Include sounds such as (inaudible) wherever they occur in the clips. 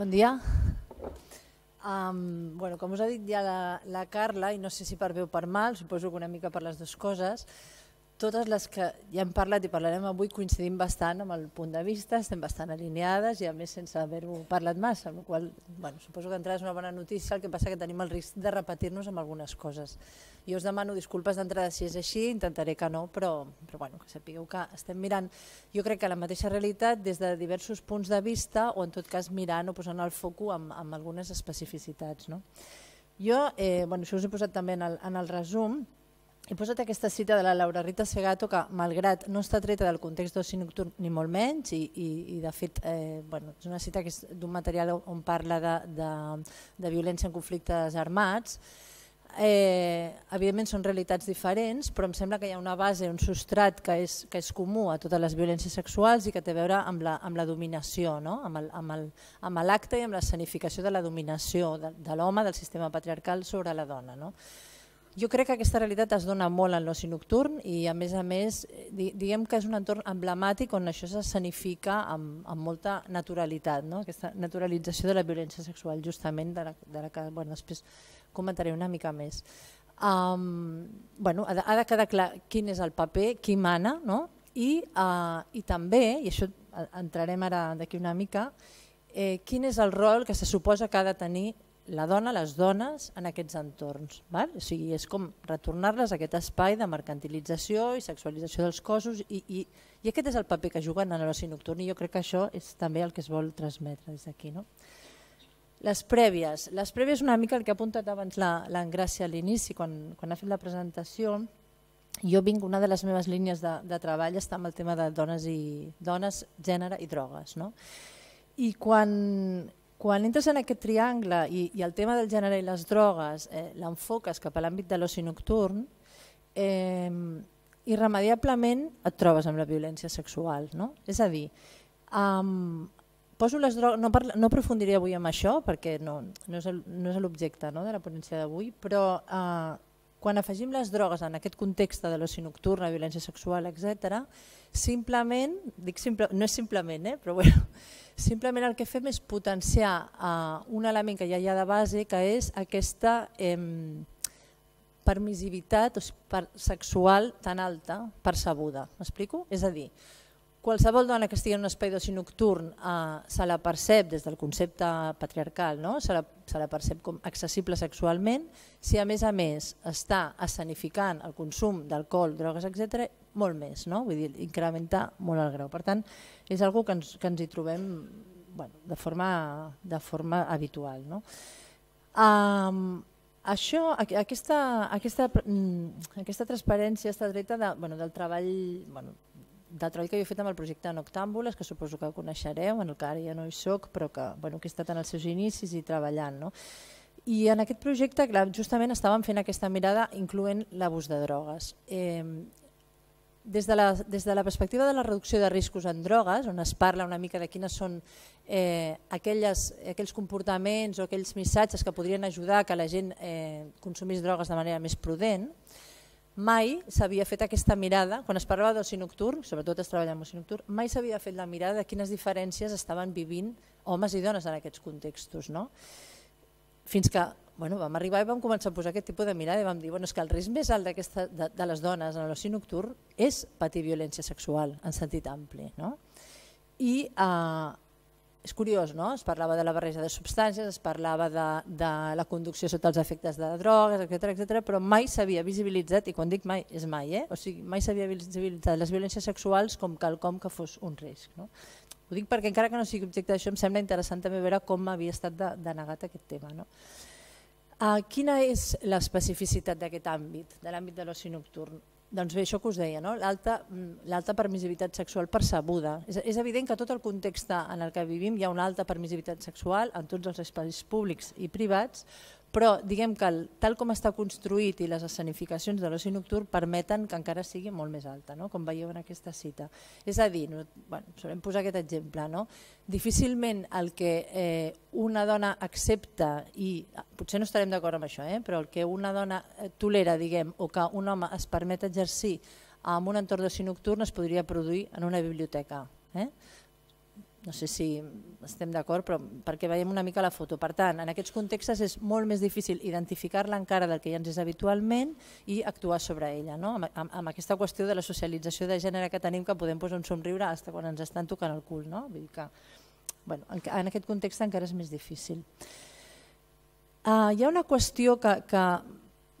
Bon dia. Um, bueno, com us ha dit ja la, la Carla, i no sé si per bé o per mal, suposo que una mica per les dues coses, totes les que ja hem parlat i parlarem avui coincidim bastant amb el punt de vista, estem bastant alineades i a més sense haver-ho parlat massa, amb la qual bueno, suposo que entrada és una bona notícia, el que passa que tenim el risc de repetir-nos amb algunes coses. Jo us demano disculpes d'entrada si és així, intentaré que no, però, però bueno, que sapigueu que estem mirant, jo crec que la mateixa realitat des de diversos punts de vista o en tot cas mirant o posant el foc amb, amb algunes especificitats. No? Jo, eh, bueno, això us he posat també en el, en el resum, he posat aquesta cita de la Laura Rita Segato que, malgrat no està treta del context d'oci nocturn ni molt menys, i, i, i de fet eh, bueno, és una cita que és d'un material on parla de, de, de violència en conflictes armats, eh, evidentment són realitats diferents, però em sembla que hi ha una base, un substrat que és, que és comú a totes les violències sexuals i que té a veure amb la, amb la dominació, no? amb l'acte i amb la sanificació de la dominació de, de l'home, del sistema patriarcal sobre la dona. No? Jo crec que aquesta realitat es dona molt en l'oci nocturn i, a més a més, eh, diguem que és un entorn emblemàtic on això s'escenifica amb, amb molta naturalitat, no? aquesta naturalització de la violència sexual, justament, de la, de la que bueno, després comentaré una mica més. Um, bueno, ha, de, ha de quedar clar quin és el paper, qui mana, no? I, uh, i també, i això entrarem ara d'aquí una mica, eh, quin és el rol que se suposa que ha de tenir la dona, les dones, en aquests entorns. Val? O sigui, és com retornar-les a aquest espai de mercantilització i sexualització dels cossos i, i, i aquest és el paper que juguen en l'oci nocturn i jo crec que això és també el que es vol transmetre des d'aquí. No? Les prèvies. Les prèvies una mica el que ha apuntat abans l'Engràcia a l'inici, quan, quan ha fet la presentació, jo vinc, una de les meves línies de, de treball està amb el tema de dones, i dones gènere i drogues. No? I quan quan entres en aquest triangle i, i el tema del gènere i les drogues eh, l'enfoques cap a l'àmbit de l'oci nocturn, eh, irremediablement et trobes amb la violència sexual. No? És a dir, um, poso les drogues, no, parla, no aprofundiré avui en això perquè no, no és l'objecte no, de la ponència d'avui, però eh, quan afegim les drogues en aquest context de l'oci nocturn, la violència sexual, etc., simplement, dic simple, no és simplement, eh, però bueno, (laughs) simplement el que fem és potenciar eh, un element que ja hi ha de base, que és aquesta eh, permissivitat o sigui, per, sexual tan alta, percebuda. M'explico? És a dir, qualsevol dona que estigui en un espai d'oci nocturn eh, se la percep des del concepte patriarcal, no? se, la, se la percep com accessible sexualment, si a més a més està escenificant el consum d'alcohol, drogues, etc, molt més, no? vull dir, incrementar molt el grau. Per tant, és una que ens, que ens hi trobem bueno, de, forma, de forma habitual. No? Um, això, aquesta, aquesta, mm, aquesta transparència està dreta de, bueno, del treball bueno, del treball que jo he fet amb el projecte Noctàmbules, que suposo que coneixereu, en el que ara ja no hi soc, però que, bueno, que he estat en els seus inicis i treballant. No? I en aquest projecte clar, justament estàvem fent aquesta mirada incloent l'abús de drogues. Eh, des de, la, des de la perspectiva de la reducció de riscos en drogues, on es parla una mica de quines són eh, aquelles, aquells comportaments o aquells missatges que podrien ajudar que la gent eh, consumís drogues de manera més prudent, Mai s'havia fet aquesta mirada, quan es parlava d'oci nocturn, sobretot es treballa amb oci nocturn, mai s'havia fet la mirada de quines diferències estaven vivint homes i dones en aquests contextos. No? Fins que bueno, vam arribar i vam començar a posar aquest tipus de mirada i vam dir bueno, és que el risc més alt de, de les dones en l'oci nocturn és patir violència sexual en sentit ampli. No? I eh, és curiós, no? Es parlava de la barreja de substàncies, es parlava de, de la conducció sota els efectes de drogues, etc etc, però mai s'havia visibilitzat, i quan dic mai, és mai, eh? o sigui, mai s'havia visibilitzat les violències sexuals com quelcom que fos un risc. No? Ho dic perquè encara que no sigui objecte d'això, em sembla interessant també veure com havia estat de, aquest tema. No? Uh, quina és l'especificitat d'aquest àmbit, de l'àmbit de l'oci nocturn? Doncs bé, això que us deia, no? Mm, l'alta permissivitat sexual percebuda. És, és evident que tot el context en el que vivim hi ha una alta permissivitat sexual en tots els espais públics i privats, però diguem que el, tal com està construït i les escenificacions de l'oci nocturn permeten que encara sigui molt més alta, no? com veieu en aquesta cita. És a dir, no, bueno, solem posar aquest exemple, no? difícilment el que eh, una dona accepta, i ah, potser no estarem d'acord amb això, eh, però el que una dona eh, tolera diguem, o que un home es permet exercir en un entorn d'oci nocturn es podria produir en una biblioteca. Eh? no sé si estem d'acord, però perquè veiem una mica la foto. Per tant, en aquests contextes és molt més difícil identificar-la encara del que ja ens és habitualment i actuar sobre ella, no? amb, amb, amb aquesta qüestió de la socialització de gènere que tenim que podem posar un somriure fins quan ens estan tocant el cul. No? Vull dir que, bueno, en, en aquest context encara és més difícil. Uh, hi ha una qüestió que, que,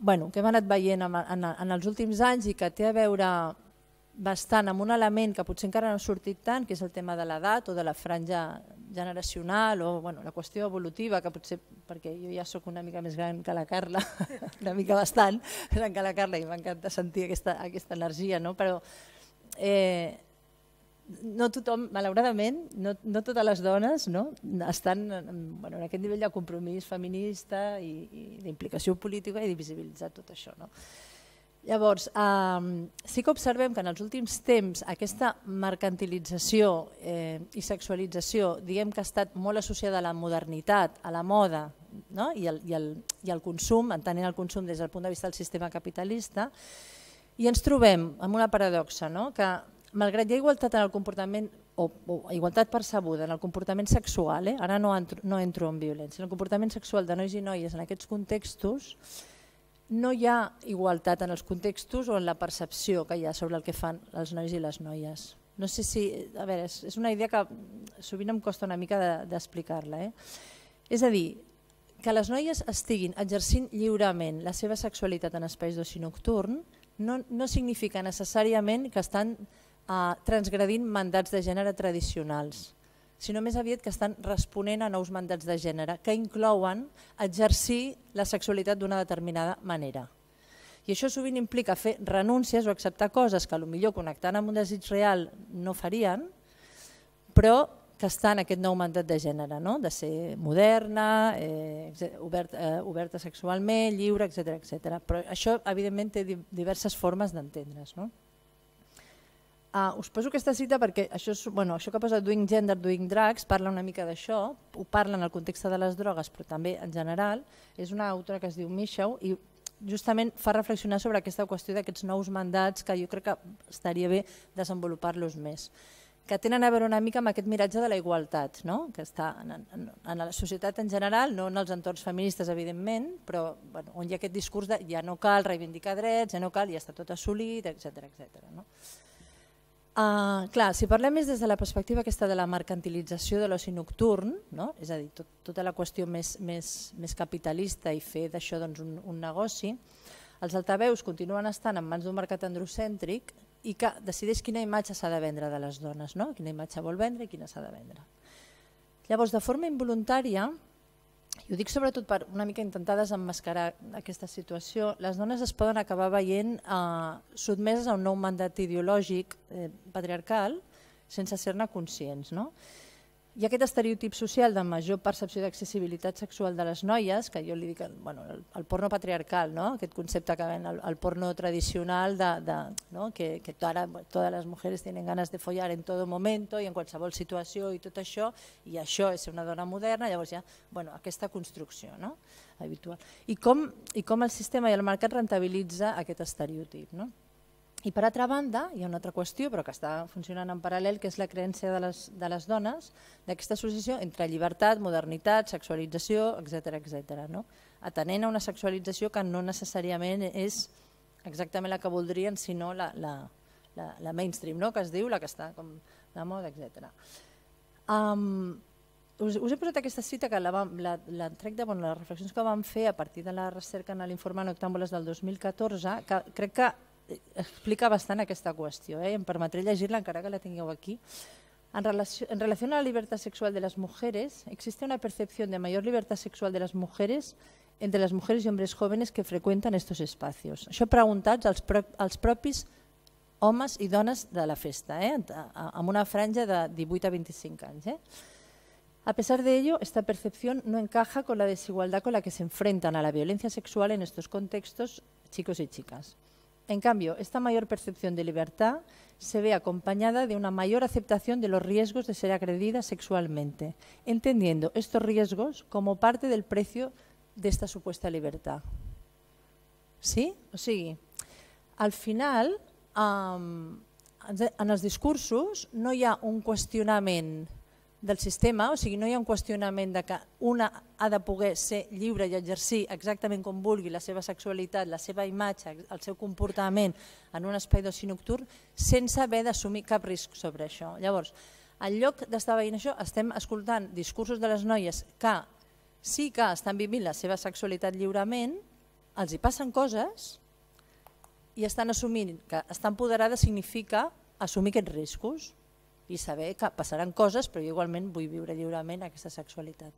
bueno, que hem anat veient en, en, en els últims anys i que té a veure bastant amb un element que potser encara no ha sortit tant, que és el tema de l'edat o de la franja generacional o bueno, la qüestió evolutiva, que potser perquè jo ja sóc una mica més gran que la Carla, (laughs) una mica bastant gran que la Carla i m'encanta sentir aquesta, aquesta energia, no? però eh, no tothom, malauradament, no, no totes les dones no, estan bueno, en aquest nivell de compromís feminista i, i d'implicació política i de visibilitzar tot això. No? Llavors, eh, sí que observem que en els últims temps aquesta mercantilització eh, i sexualització diguem que ha estat molt associada a la modernitat, a la moda no? I, el, i, el, i el consum, entenent el consum des del punt de vista del sistema capitalista, i ens trobem amb una paradoxa, no? que malgrat hi ha igualtat en el comportament o, o igualtat percebuda en el comportament sexual, eh? ara no entro, no entro en violència, en el comportament sexual de nois i noies en aquests contextos, no hi ha igualtat en els contextos o en la percepció que hi ha sobre el que fan els nois i les noies. No sé si, a veure, és, és una idea que sovint em costa una mica d'explicar-la. De, eh? És a dir, que les noies estiguin exercint lliurement la seva sexualitat en espais d'oci nocturn no, no significa necessàriament que estan eh, transgredint mandats de gènere tradicionals sinó més aviat que estan responent a nous mandats de gènere que inclouen exercir la sexualitat d'una determinada manera. I això sovint implica fer renúncies o acceptar coses que millor connectant amb un desig real no farien, però que està en aquest nou mandat de gènere, no? de ser moderna, eh, obert, eh, oberta sexualment, lliure, etc etc. Però això, evidentment, té diverses formes d'entendre's. No? Uh, us poso aquesta cita perquè això, és, bueno, això que posa Doing Gender, Doing Drugs parla una mica d'això, ho parla en el context de les drogues, però també en general. És una autora que es diu Michau i justament fa reflexionar sobre aquesta qüestió d'aquests nous mandats que jo crec que estaria bé desenvolupar-los més que tenen a veure una mica amb aquest miratge de la igualtat, no? que està en, en, en la societat en general, no en els entorns feministes, evidentment, però bueno, on hi ha aquest discurs de ja no cal reivindicar drets, ja no cal, ja està tot assolit, etc etc. no? Uh, clar, si parlem més des de la perspectiva aquesta de la mercantilització de l'oci nocturn, no? és a dir, tot, tota la qüestió més, més, més capitalista i fer d'això doncs, un, un negoci, els altaveus continuen estant en mans d'un mercat androcèntric i que decideix quina imatge s'ha de vendre de les dones, no? quina imatge vol vendre i quina s'ha de vendre. Llavors, de forma involuntària, i dic sobretot per una mica intentar desemmascarar aquesta situació. Les dones es poden acabar veient eh, sotmeses a un nou mandat ideològic eh, patriarcal sense ser-ne conscients. No? hi ha aquest estereotip social de major percepció d'accessibilitat sexual de les noies, que jo li dic bueno, el, el porno patriarcal, no? aquest concepte que ven, el, el porno tradicional de, de no? que, que ara totes les mujeres tenen ganes de follar en tot moment i en qualsevol situació i tot això, i això és ser una dona moderna, llavors ja, bueno, aquesta construcció no? habitual. I com, I com el sistema i el mercat rentabilitza aquest estereotip. No? I per altra banda, hi ha una altra qüestió, però que està funcionant en paral·lel, que és la creença de les, de les dones d'aquesta associació entre llibertat, modernitat, sexualització, etc etc. No? Atenent a una sexualització que no necessàriament és exactament la que voldrien, sinó la, la, la, la mainstream, no? que es diu, la que està com de moda, etc. Um, us, us he posat aquesta cita que la, vam, la, la trec de bueno, les reflexions que vam fer a partir de la recerca en l'informe Noctàmbules del 2014, que crec que explica bastant aquesta qüestió, eh? em permetré llegir-la encara que la tingueu aquí. En relació, en relació a la libertad sexual de las mujeres, existe una percepción de mayor libertad sexual de las mujeres entre les mujeres i homes jóvenes que freqüenten aquests espais. Això preguntats als, pro, als propis homes i dones de la festa, eh? amb una franja de 18 a 25 anys. Eh? A pesar de ello, esta percepción no encaja con la desigualdad con la que se enfrentan a la violencia sexual en estos contextos chicos y chicas. En cambio, esta mayor percepción de libertad se ve acompañada de una mayor aceptación de los riesgos de ser agredida sexualmente, entendiendo estos riesgos como parte del precio de esta supuesta libertad. Sí? O al final, a en discursos no hay un cuestionamiento. del sistema, o sigui, no hi ha un qüestionament de que una ha de poder ser lliure i exercir exactament com vulgui la seva sexualitat, la seva imatge, el seu comportament en un espai d'oci nocturn sense haver d'assumir cap risc sobre això. Llavors, en lloc d'estar veient això, estem escoltant discursos de les noies que sí que estan vivint la seva sexualitat lliurement, els hi passen coses i estan assumint que estar empoderada significa assumir aquests riscos i saber que passaran coses, però jo igualment vull viure lliurement aquesta sexualitat.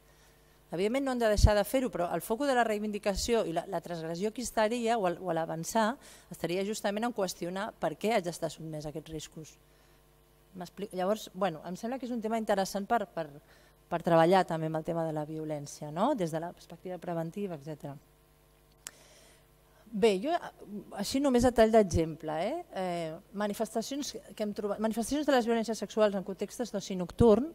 Evidentment no hem de deixar de fer-ho, però el foc de la reivindicació i la, la transgressió que estaria, o, o l'avançar, estaria justament en qüestionar per què haig d'estar sotmès a aquests riscos. Llavors, bueno, em sembla que és un tema interessant per, per, per treballar també amb el tema de la violència, no? des de la perspectiva preventiva, etcètera. Bé, jo, així només a tall d'exemple, eh? eh? manifestacions, que hem trobat, manifestacions de les violències sexuals en contextes d'oci nocturn,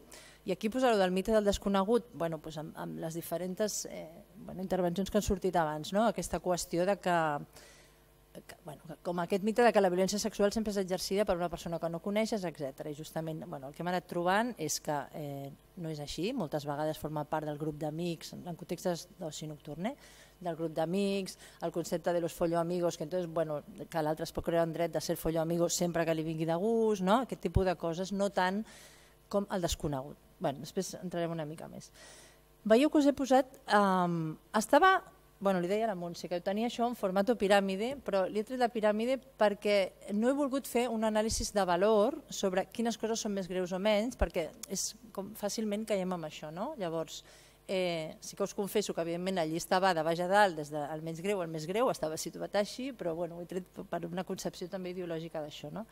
i aquí posar pues, del mite del desconegut, bueno, pues, doncs amb, amb les diferents eh, bueno, intervencions que han sortit abans, no? aquesta qüestió de que, que, bueno, que, com aquest mite de que la violència sexual sempre és exercida per una persona que no coneixes, etc. I justament bueno, el que hem anat trobant és que eh, no és així, moltes vegades forma part del grup d'amics en contextes d'oci nocturn, eh? del grup d'amics, el concepte de los follo amigos, que entonces, bueno, que l'altre es pot creure en dret de ser follo amigo sempre que li vingui de gust, no? aquest tipus de coses, no tant com el desconegut. bueno, després entrarem una mica més. Veieu que us he posat... Um, estava bueno, li deia a la Montse, que tenia això en format piràmide, però li he tret la piràmide perquè no he volgut fer un anàlisi de valor sobre quines coses són més greus o menys, perquè és com fàcilment caiem amb això, no? Llavors, Eh, sí que us confesso que, evidentment, la llista va de baix a dalt, des del menys greu al més greu, estava situat així, però bueno, ho he tret per una concepció també ideològica d'això. No?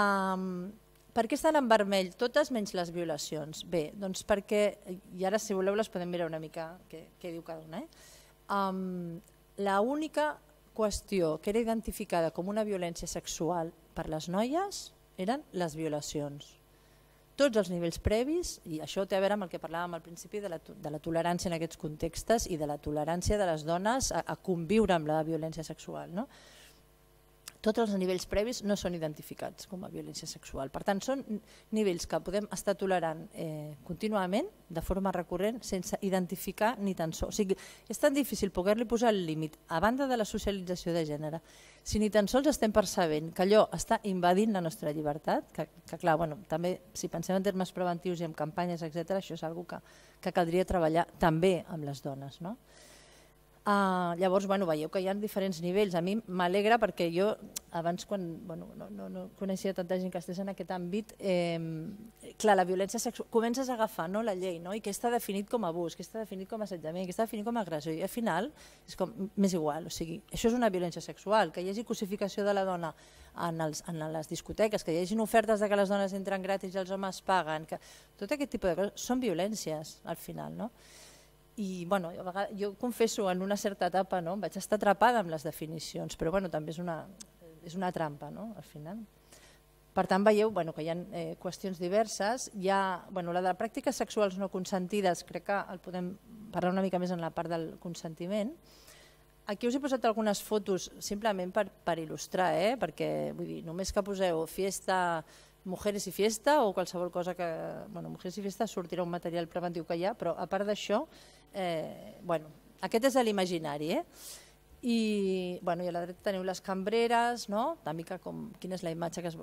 Um, per què estan en vermell totes menys les violacions? Bé, doncs perquè, i ara si voleu les podem mirar una mica què, què diu cada una, eh? um, la única qüestió que era identificada com una violència sexual per les noies eren les violacions tots els nivells previs, i això té a veure amb el que parlàvem al principi de la, de la tolerància en aquests contextes i de la tolerància de les dones a, a conviure amb la violència sexual. No? tots els nivells previs no són identificats com a violència sexual. Per tant, són nivells que podem estar tolerant eh, contínuament, de forma recurrent, sense identificar ni tan sols. O sigui, és tan difícil poder-li posar el límit a banda de la socialització de gènere. Si ni tan sols estem percebent que allò està invadint la nostra llibertat, que, que clar, bueno, també si pensem en termes preventius i en campanyes, etc., això és una que, que caldria treballar també amb les dones. No? Uh, llavors, bueno, veieu que hi ha diferents nivells. A mi m'alegra perquè jo, abans quan bueno, no, no, no coneixia tanta gent que estés en aquest àmbit, eh, clar, la violència sexual... Comences a agafar no, la llei, no? i què està definit com a abús, què està definit com a assetjament, què està definit com a agressió, i al final és com, m'és igual, o sigui, això és una violència sexual, que hi hagi cosificació de la dona en, els, en les discoteques, que hi hagi ofertes de que les dones entren gratis i els homes paguen, que tot aquest tipus de coses són violències, al final, no? i bueno, jo, jo confesso, en una certa etapa no, vaig estar atrapada amb les definicions, però bueno, també és una, és una trampa, no, al final. Per tant, veieu bueno, que hi ha eh, qüestions diverses. Hi ha, bueno, la de pràctiques sexuals no consentides, crec que el podem parlar una mica més en la part del consentiment. Aquí us he posat algunes fotos simplement per, per il·lustrar, eh? perquè vull dir, només que poseu fiesta, Mujeres i Fiesta o qualsevol cosa que... Bueno, Mujeres i Fiesta sortirà un material preventiu que hi ha, però a part d'això, eh, bueno, aquest és l'imaginari, eh? I, bueno, i a la dreta teniu les cambreres, no? una mica com quina és la imatge que es...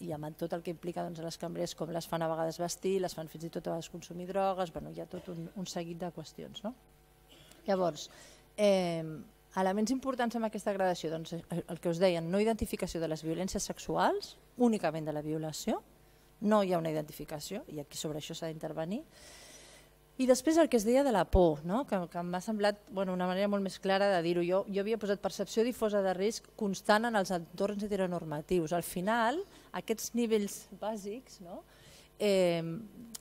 i amb tot el que implica doncs, les cambreres, com les fan a vegades vestir, les fan fins i tot a vegades consumir drogues, bueno, hi ha tot un, un seguit de qüestions. No? Llavors, eh, Elements importants amb aquesta gradació, doncs eh, eh, el que us deien, no identificació de les violències sexuals, únicament de la violació, no hi ha una identificació, i aquí sobre això s'ha d'intervenir, i després el que es deia de la por, no? que, que m'ha semblat bueno, una manera molt més clara de dir-ho. Jo, jo havia posat percepció difosa de risc constant en els entorns heteronormatius. Al final, aquests nivells bàsics no? eh,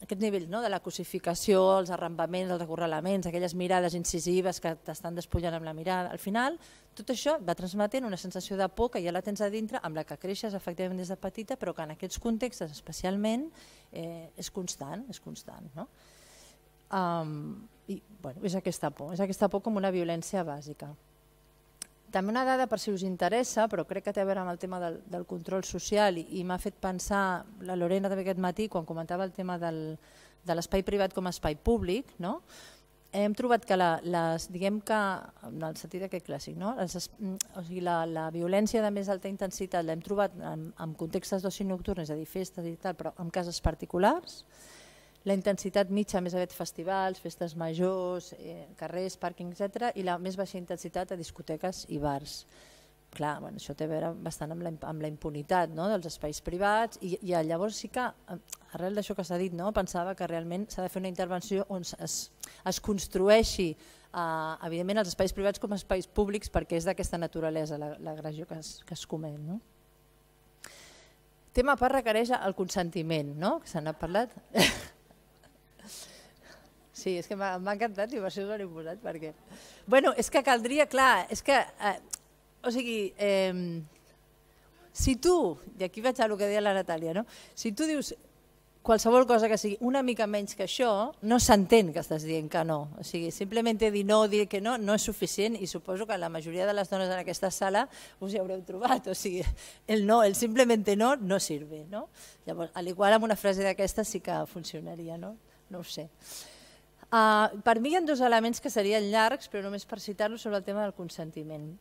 aquest nivell no? de la cosificació, els arrambaments, els acorralaments, aquelles mirades incisives que t'estan despullant amb la mirada, al final tot això va transmetent una sensació de por que ja la tens a dintre, amb la que creixes efectivament des de petita, però que en aquests contextes especialment eh, és constant, és constant. No? Um, i, bueno, és aquesta por, és aquesta por com una violència bàsica. També una dada, per si us interessa, però crec que té a veure amb el tema del, del control social i, i m'ha fet pensar la Lorena també aquest matí quan comentava el tema del, de l'espai privat com a espai públic, no? hem trobat que la, les, diguem que, en el sentit d'aquest clàssic, no? les, mm, o sigui, la, la violència de més alta intensitat l'hem trobat en, en contextes d'oci nocturn, és a dir, festes i tal, però en cases particulars, la intensitat mitja més aviat festivals, festes majors, eh, carrers, pàrquing, etc. i la més baixa intensitat a discoteques i bars. Clar, bueno, això té a veure bastant amb la, amb la impunitat no? dels espais privats i, i llavors sí que, eh, arrel d'això que s'ha dit, no? pensava que realment s'ha de fer una intervenció on es, es construeixi eh, evidentment els espais privats com a espais públics perquè és d'aquesta naturalesa l'agressió que, es, que es comet. No? Tema a part requereix el consentiment, no? que se n'ha parlat. (laughs) sí, és que m'ha encantat i va ser molt l'he perquè... Bueno, és que caldria, clar, és que... Eh, o sigui, eh, si tu, i aquí vaig a el que deia la Natàlia, no? si tu dius qualsevol cosa que sigui una mica menys que això, no s'entén que estàs dient que no. O sigui, simplement dir no, dir que no, no és suficient i suposo que la majoria de les dones en aquesta sala us hi haureu trobat. O sigui, el no, el simplement no, no sirve. No? Llavors, al l'igual amb una frase d'aquesta sí que funcionaria, no? No ho sé. Uh, per mi hi ha dos elements que serien llargs, però només per citar-los sobre el tema del consentiment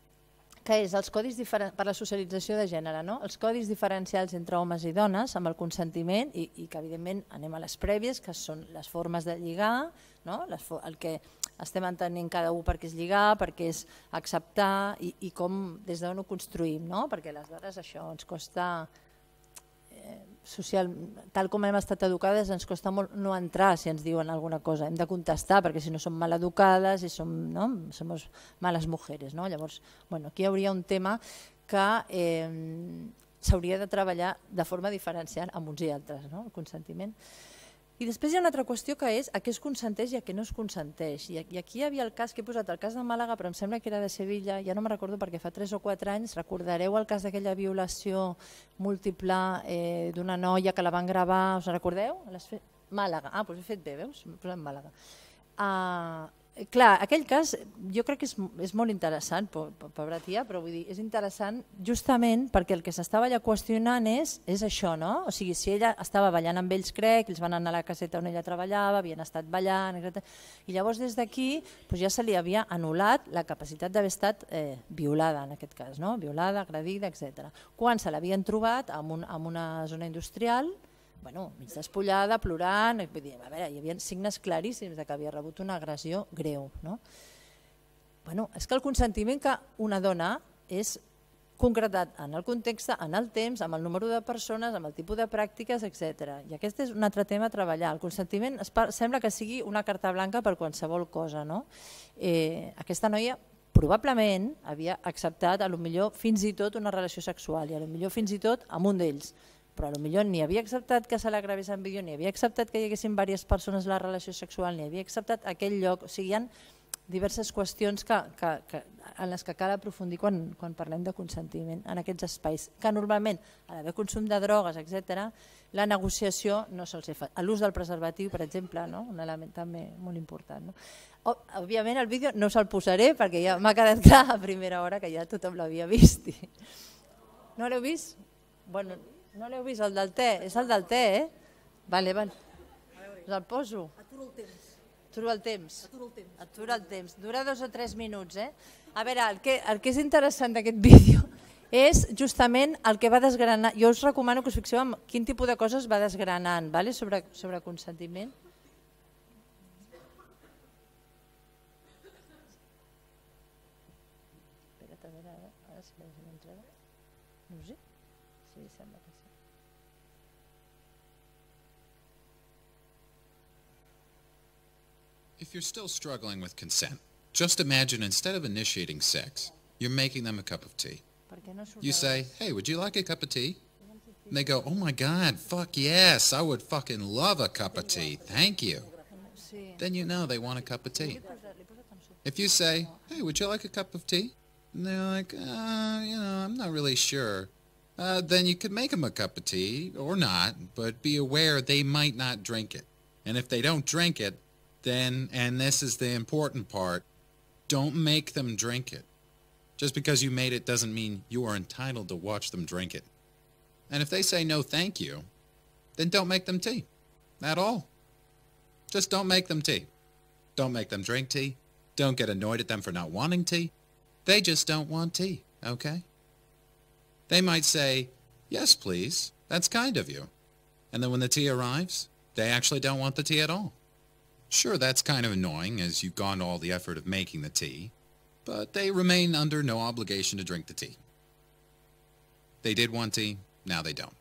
que és els codis per la socialització de gènere, no? els codis diferencials entre homes i dones amb el consentiment i, i que evidentment anem a les prèvies, que són les formes de lligar, no? les, el que estem entenent cada un perquè és lligar, perquè és acceptar i, i com des d'on ho construïm, no? perquè aleshores això ens costa social, tal com hem estat educades, ens costa molt no entrar si ens diuen alguna cosa. Hem de contestar, perquè si no som mal educades i som, no? somos males mujeres. No? Llavors, bueno, aquí hi hauria un tema que eh, s'hauria de treballar de forma diferenciant amb uns i altres, no? el consentiment. I després hi ha una altra qüestió que és a què es consenteix i a què no es consenteix. I, I aquí hi havia el cas que he posat, el cas de Màlaga, però em sembla que era de Sevilla, ja no me recordo perquè fa 3 o 4 anys, recordareu el cas d'aquella violació múltiple eh, d'una noia que la van gravar, us recordeu? Màlaga, ah, doncs he fet bé, veus? He posat Màlaga. Uh, clar, aquell cas jo crec que és, és molt interessant, pobra tia, però vull dir, és interessant justament perquè el que s'estava allà qüestionant és, és això, no? O sigui, si ella estava ballant amb ells, crec, ells van anar a la caseta on ella treballava, havien estat ballant, etc. I llavors des d'aquí doncs ja se li havia anul·lat la capacitat d'haver estat eh, violada, en aquest cas, no? Violada, agredida, etc. Quan se l'havien trobat en, un, en una zona industrial, bueno, mig despullada, plorant, vull dir, a veure, hi havia signes claríssims de que havia rebut una agressió greu. No? Bueno, és que el consentiment que una dona és concretat en el context, en el temps, amb el número de persones, amb el tipus de pràctiques, etc. I aquest és un altre tema a treballar. El consentiment sembla que sigui una carta blanca per qualsevol cosa. No? Eh, aquesta noia probablement havia acceptat a lo millor fins i tot una relació sexual i a lo millor fins i tot amb un d'ells però millor ni havia acceptat que se la gravés en vídeo, ni havia acceptat que hi haguessin diverses persones la relació sexual, ni havia acceptat aquell lloc, o sigui, hi ha diverses qüestions que, que, que, en les que cal aprofundir quan, quan parlem de consentiment en aquests espais, que normalment, a l'haver consum de drogues, etc, la negociació no sols fa. L'ús del preservatiu, per exemple, no? un element també molt important. No? O, òbviament el vídeo no se'l posaré perquè ja m'ha quedat clar a primera hora que ja tothom l'havia vist. (laughs) No l'heu vist? Bueno, no l'heu vist, el del te. És el del te, eh? Vale, vale. Us el poso. Atura el temps. Atura el temps. Atura el temps. Atura el temps. Dura dos o tres minuts, eh? A veure, el que, el que és interessant d'aquest (laughs) vídeo és justament el que va desgranar. Jo us recomano que us fixeu en quin tipus de coses va desgranant vale? sobre, sobre consentiment. Espera't, a veure, ara si entrada. No sé. If you're still struggling with consent, just imagine instead of initiating sex, you're making them a cup of tea. You say, hey, would you like a cup of tea? And they go, oh my God, fuck yes, I would fucking love a cup of tea, thank you. Then you know they want a cup of tea. If you say, hey, would you like a cup of tea? And they're like, uh, you know, I'm not really sure uh, then you could make them a cup of tea or not, but be aware they might not drink it. And if they don't drink it, then, and this is the important part, don't make them drink it. Just because you made it doesn't mean you are entitled to watch them drink it. And if they say no thank you, then don't make them tea. At all. Just don't make them tea. Don't make them drink tea. Don't get annoyed at them for not wanting tea. They just don't want tea, okay? They might say, yes, please, that's kind of you. And then when the tea arrives, they actually don't want the tea at all. Sure, that's kind of annoying as you've gone to all the effort of making the tea, but they remain under no obligation to drink the tea. They did want tea, now they don't.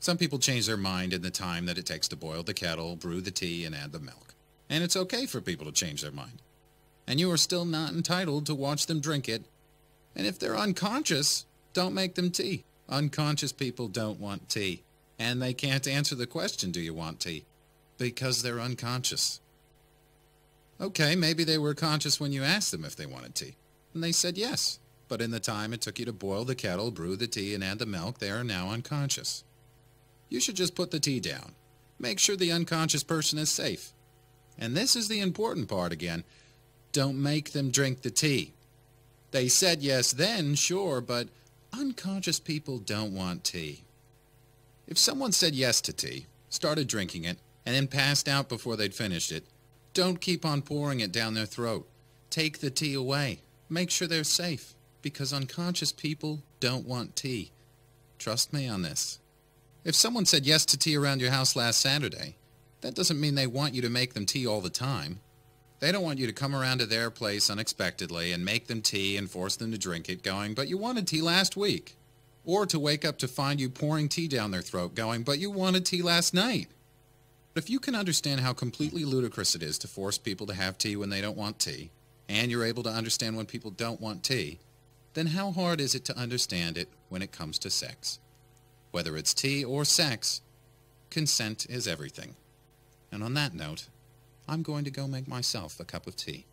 Some people change their mind in the time that it takes to boil the kettle, brew the tea, and add the milk. And it's okay for people to change their mind. And you are still not entitled to watch them drink it. And if they're unconscious, don't make them tea. Unconscious people don't want tea. And they can't answer the question, do you want tea? Because they're unconscious. Okay, maybe they were conscious when you asked them if they wanted tea. And they said yes. But in the time it took you to boil the kettle, brew the tea, and add the milk, they are now unconscious. You should just put the tea down. Make sure the unconscious person is safe. And this is the important part again. Don't make them drink the tea. They said yes then, sure, but unconscious people don't want tea. If someone said yes to tea, started drinking it, and then passed out before they'd finished it, don't keep on pouring it down their throat. Take the tea away. Make sure they're safe, because unconscious people don't want tea. Trust me on this. If someone said yes to tea around your house last Saturday, that doesn't mean they want you to make them tea all the time. They don't want you to come around to their place unexpectedly and make them tea and force them to drink it, going, but you wanted tea last week. Or to wake up to find you pouring tea down their throat, going, but you wanted tea last night. But if you can understand how completely ludicrous it is to force people to have tea when they don't want tea, and you're able to understand when people don't want tea, then how hard is it to understand it when it comes to sex? Whether it's tea or sex, consent is everything. And on that note, I'm going to go make myself a cup of tea.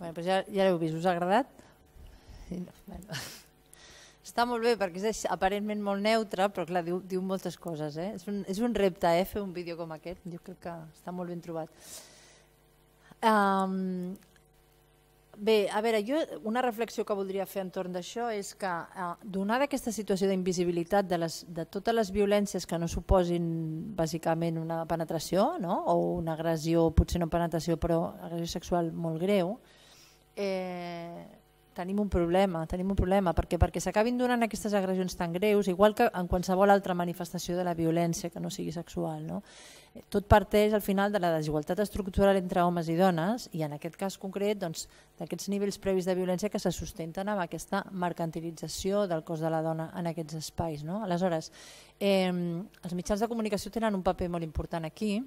Bé, doncs ja, ja l'heu vist, us ha agradat? Sí, no, bueno. (laughs) Està molt bé perquè és aparentment molt neutre, però clar, diu, diu moltes coses. Eh? És, un, és un repte eh, fer un vídeo com aquest, jo crec que està molt ben trobat. Um, Bé, a veure, jo una reflexió que voldria fer entorn d'això és que eh, donada aquesta situació d'invisibilitat de, les, de totes les violències que no suposin bàsicament una penetració no? o una agressió, potser no penetració però agressió sexual molt greu, eh, tenim un problema, tenim un problema, perquè perquè s'acabin donant aquestes agressions tan greus, igual que en qualsevol altra manifestació de la violència que no sigui sexual. No? Eh, tot parteix al final de la desigualtat estructural entre homes i dones i en aquest cas concret doncs, d'aquests doncs, nivells previs de violència que se sustenten amb aquesta mercantilització del cos de la dona en aquests espais. No? Aleshores, eh, els mitjans de comunicació tenen un paper molt important aquí,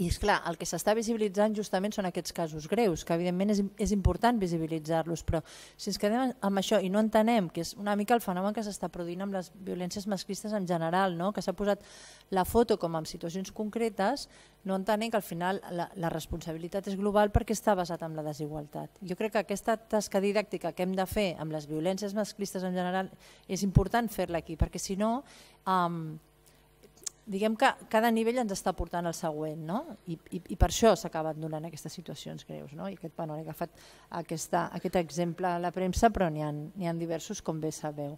i, és clar, el que s'està visibilitzant justament són aquests casos greus, que evidentment és, és important visibilitzar-los, però si ens quedem amb això i no entenem que és una mica el fenomen que s'està produint amb les violències masclistes en general, no? que s'ha posat la foto com en situacions concretes, no entenem que al final la, la responsabilitat és global perquè està basat en la desigualtat. Jo crec que aquesta tasca didàctica que hem de fer amb les violències masclistes en general és important fer-la aquí, perquè si no... Eh, diguem que cada nivell ens està portant al següent, no? I, i, i per això s'acaben donant aquestes situacions greus, no? I aquest panònic ha fet aquesta, aquest exemple a la premsa, però n'hi ha, ha diversos, com bé sabeu.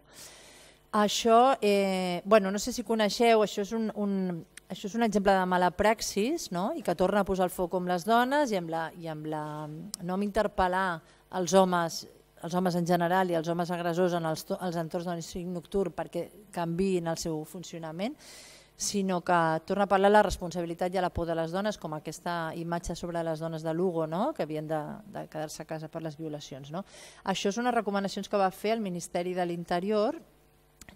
Això, eh, bueno, no sé si coneixeu, això és un, un, això és un exemple de mala praxis no? i que torna a posar el foc amb les dones i amb la, i amb la no amb interpel·lar els homes els homes en general i els homes agressors en els, els entorns d'un nocturn perquè canviïn el seu funcionament sinó que torna a parlar la responsabilitat i la por de les dones, com aquesta imatge sobre les dones de Lugo, no? que havien de, de quedar-se a casa per les violacions. No? Això és unes recomanacions que va fer el Ministeri de l'Interior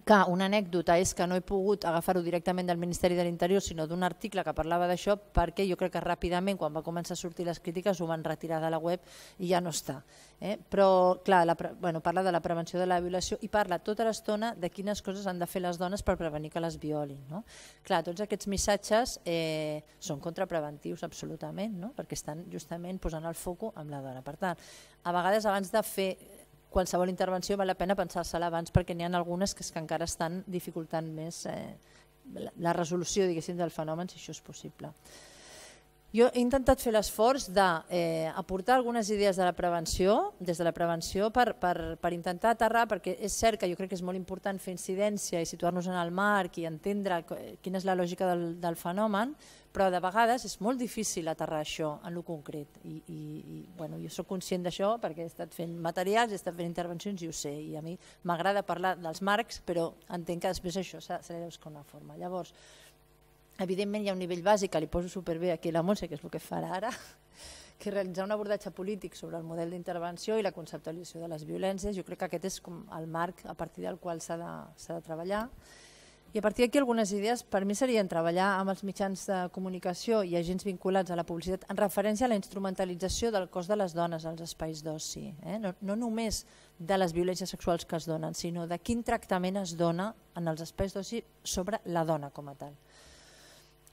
que una anècdota és que no he pogut agafar-ho directament del Ministeri de l'Interior, sinó d'un article que parlava d'això, perquè jo crec que ràpidament, quan va començar a sortir les crítiques, ho van retirar de la web i ja no està. Eh? Però, clar, la, bueno, parla de la prevenció de la violació i parla tota l'estona de quines coses han de fer les dones per prevenir que les violin. No? Clar, tots aquests missatges eh, són contrapreventius absolutament, no? perquè estan justament posant el foc amb la dona. Per tant, a vegades abans de fer qualsevol intervenció val la pena pensar-se-la abans perquè n'hi ha algunes que, és que encara estan dificultant més eh, la, la resolució del fenomen si això és possible. Jo he intentat fer l'esforç d'aportar eh, algunes idees de la prevenció, des de la prevenció, per, per, per intentar aterrar, perquè és cert que jo crec que és molt important fer incidència i situar-nos en el marc i entendre quina és la lògica del, del fenomen, però de vegades és molt difícil aterrar això en lo concret. I, i, i bueno, jo sóc conscient d'això perquè he estat fent materials, he estat fent intervencions i ho sé, i a mi m'agrada parlar dels marcs, però entenc que després això s'ha de buscar una forma. Llavors, Evidentment hi ha un nivell bàsic que li poso superbé aquí a la Montse, que és el que farà ara, (laughs) que realitzar un abordatge polític sobre el model d'intervenció i la conceptualització de les violències. Jo crec que aquest és com el marc a partir del qual s'ha de, de treballar. I a partir d'aquí algunes idees per mi serien treballar amb els mitjans de comunicació i agents vinculats a la publicitat en referència a la instrumentalització del cos de les dones als espais d'oci. Eh? No, no només de les violències sexuals que es donen, sinó de quin tractament es dona en els espais d'oci sobre la dona com a tal.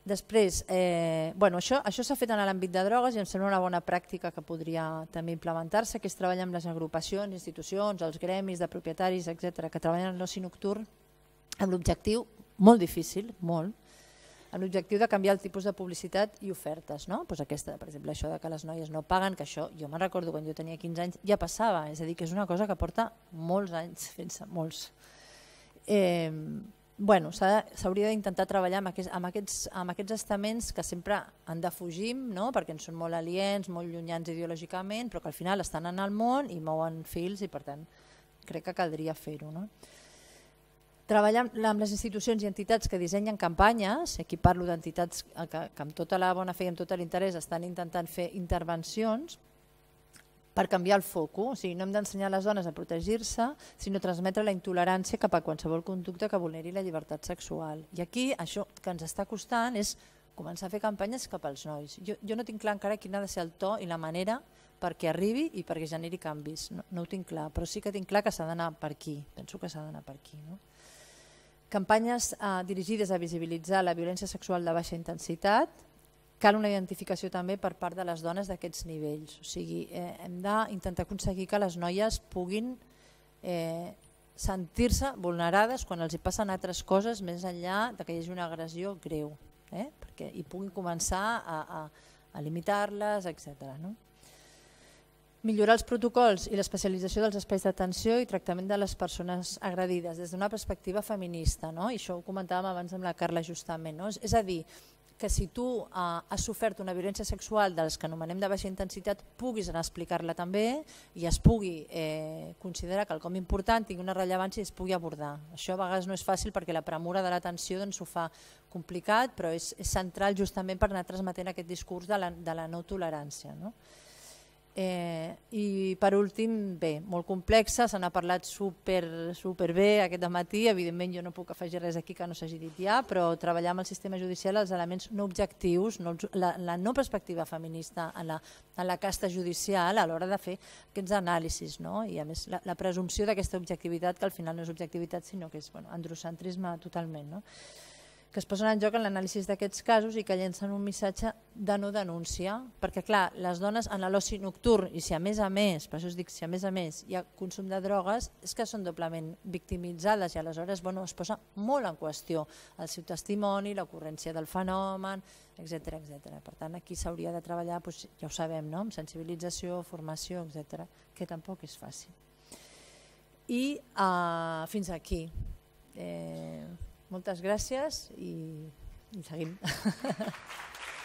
Després, eh, bueno, això, això s'ha fet en l'àmbit de drogues i em sembla una bona pràctica que podria també implementar-se, que és treballar amb les agrupacions, institucions, els gremis de propietaris, etc que treballen en l'oci nocturn amb l'objectiu, molt difícil, molt, amb l'objectiu de canviar el tipus de publicitat i ofertes. No? Pues aquesta, per exemple, això de que les noies no paguen, que això jo me'n recordo quan jo tenia 15 anys, ja passava, és a dir, que és una cosa que porta molts anys fent-se, molts. Eh, bueno, s'hauria d'intentar treballar amb aquests, amb, aquests, amb aquests estaments que sempre han de fugir, no? perquè ens són molt aliens, molt llunyans ideològicament, però que al final estan en el món i mouen fils i per tant crec que caldria fer-ho. No? Treballar amb les institucions i entitats que dissenyen campanyes, aquí parlo d'entitats eh, que, que amb tota la bona fe i amb tot l'interès estan intentant fer intervencions, per canviar el foc. O sigui, no hem d'ensenyar les dones a protegir-se, sinó transmetre la intolerància cap a qualsevol conducta que vulneri la llibertat sexual. I aquí això que ens està costant és començar a fer campanyes cap als nois. Jo, jo no tinc clar encara quin ha de ser el to i la manera perquè arribi i perquè generi canvis. No, no ho tinc clar, però sí que tinc clar que s'ha d'anar per aquí. Penso que s'ha d'anar per aquí. No? Campanyes eh, dirigides a visibilitzar la violència sexual de baixa intensitat, cal una identificació també per part de les dones d'aquests nivells. O sigui, eh, hem d'intentar aconseguir que les noies puguin eh, sentir-se vulnerades quan els hi passen altres coses més enllà de que hi hagi una agressió greu, eh? perquè hi puguin començar a, a, a limitar-les, etc. No? Millorar els protocols i l'especialització dels espais d'atenció i tractament de les persones agredides des d'una perspectiva feminista. No? I això ho comentàvem abans amb la Carla justament. No? És a dir, que si tu eh, has sofert una violència sexual dels que anomenem de baixa intensitat puguis anar a explicar-la també i es pugui eh, considerar que el com important tingui una rellevància i es pugui abordar. Això a vegades no és fàcil perquè la premura de l'atenció doncs, ho fa complicat, però és, és central justament per anar transmetent aquest discurs de la, de la no tolerància. No? Eh, I per últim, bé, molt complexa, se n'ha parlat super, super bé aquest matí, evidentment jo no puc afegir res aquí que no s'hagi dit ja, però treballar amb el sistema judicial els elements no objectius, no, la, la no perspectiva feminista en la, en la casta judicial a l'hora de fer aquests anàlisis, no? i a més la, la presumpció d'aquesta objectivitat, que al final no és objectivitat, sinó que és bueno, androcentrisme totalment. No? que es posen en joc en l'anàlisi d'aquests casos i que llencen un missatge de no denúncia, perquè clar, les dones en l'oci nocturn, i si a més a més, per això us dic, si a més a més hi ha consum de drogues, és que són doblement victimitzades i aleshores bueno, es posa molt en qüestió el seu testimoni, l'ocurrència del fenomen, etc etc. Per tant, aquí s'hauria de treballar, doncs, ja ho sabem, no? amb sensibilització, formació, etc, que tampoc és fàcil. I eh, fins aquí. Eh, moltes gràcies i, i seguim. (laughs)